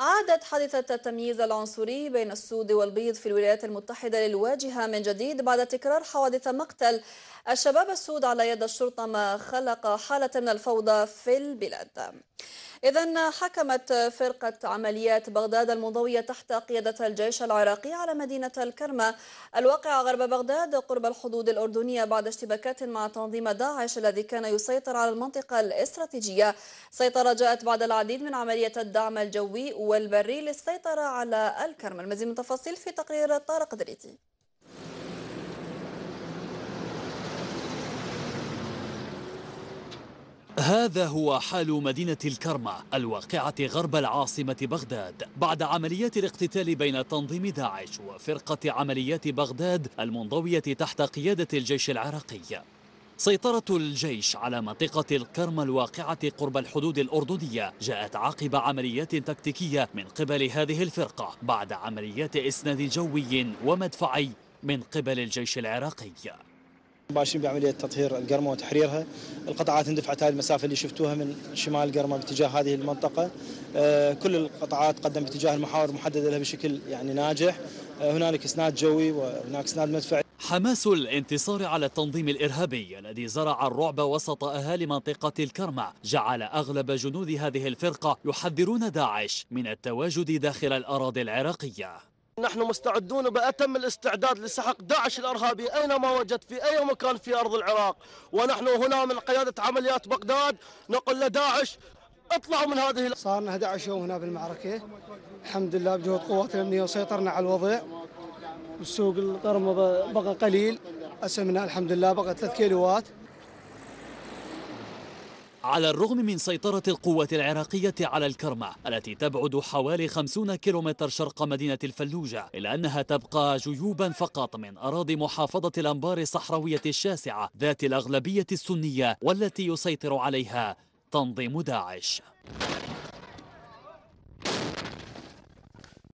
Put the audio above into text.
عادت حادثة التمييز العنصري بين السود والبيض في الولايات المتحدة للواجهة من جديد بعد تكرار حوادث مقتل الشباب السود على يد الشرطة ما خلق حالة من الفوضى في البلاد إذا حكمت فرقة عمليات بغداد المنضوية تحت قيادة الجيش العراقي على مدينة الكرمة الواقعة غرب بغداد قرب الحدود الأردنية بعد اشتباكات مع تنظيم داعش الذي كان يسيطر على المنطقة الاستراتيجية سيطرة جاءت بعد العديد من عملية الدعم الجوي والبري للسيطرة على الكرمة المزيد من التفاصيل في تقرير طارق دريتي هذا هو حال مدينة الكرمة الواقعة غرب العاصمة بغداد بعد عمليات الاقتتال بين تنظيم داعش وفرقة عمليات بغداد المنضوية تحت قيادة الجيش العراقي سيطرة الجيش على منطقة الكرمة الواقعة قرب الحدود الأردنية جاءت عقب عمليات تكتيكية من قبل هذه الفرقة بعد عمليات إسناد جوي ومدفعي من قبل الجيش العراقي مباشرين بعملية تطهير القرمة وتحريرها القطعات اندفعت هذه المسافة اللي شفتوها من شمال القرمة باتجاه هذه المنطقة آه، كل القطعات قدم باتجاه المحاور محددة لها بشكل يعني ناجح آه، هنالك اسناد جوي وهناك اسناد مدفعي حماس الانتصار على التنظيم الإرهابي الذي زرع الرعب وسط أهالي منطقة الكرمة جعل أغلب جنود هذه الفرقة يحذرون داعش من التواجد داخل الأراضي العراقية نحن مستعدون بأتم الاستعداد لسحق داعش الإرهابي أينما وجد في أي مكان في أرض العراق ونحن هنا من قيادة عمليات بغداد نقول لداعش اطلعوا من هذه صار لنا 11 يوم هنا بالمعركة الحمد لله بجهود قوات الأمنية وسيطرنا على الوضع والسوق القرمة بقى قليل أسمنا الحمد لله بقى 3 كيلوات على الرغم من سيطرة القوات العراقية على الكرمة التي تبعد حوالي 50 كيلومتر شرق مدينة الفلوجة إلا أنها تبقى جيوبا فقط من أراضي محافظة الأنبار الصحراوية الشاسعة ذات الأغلبية السنية والتي يسيطر عليها تنظيم داعش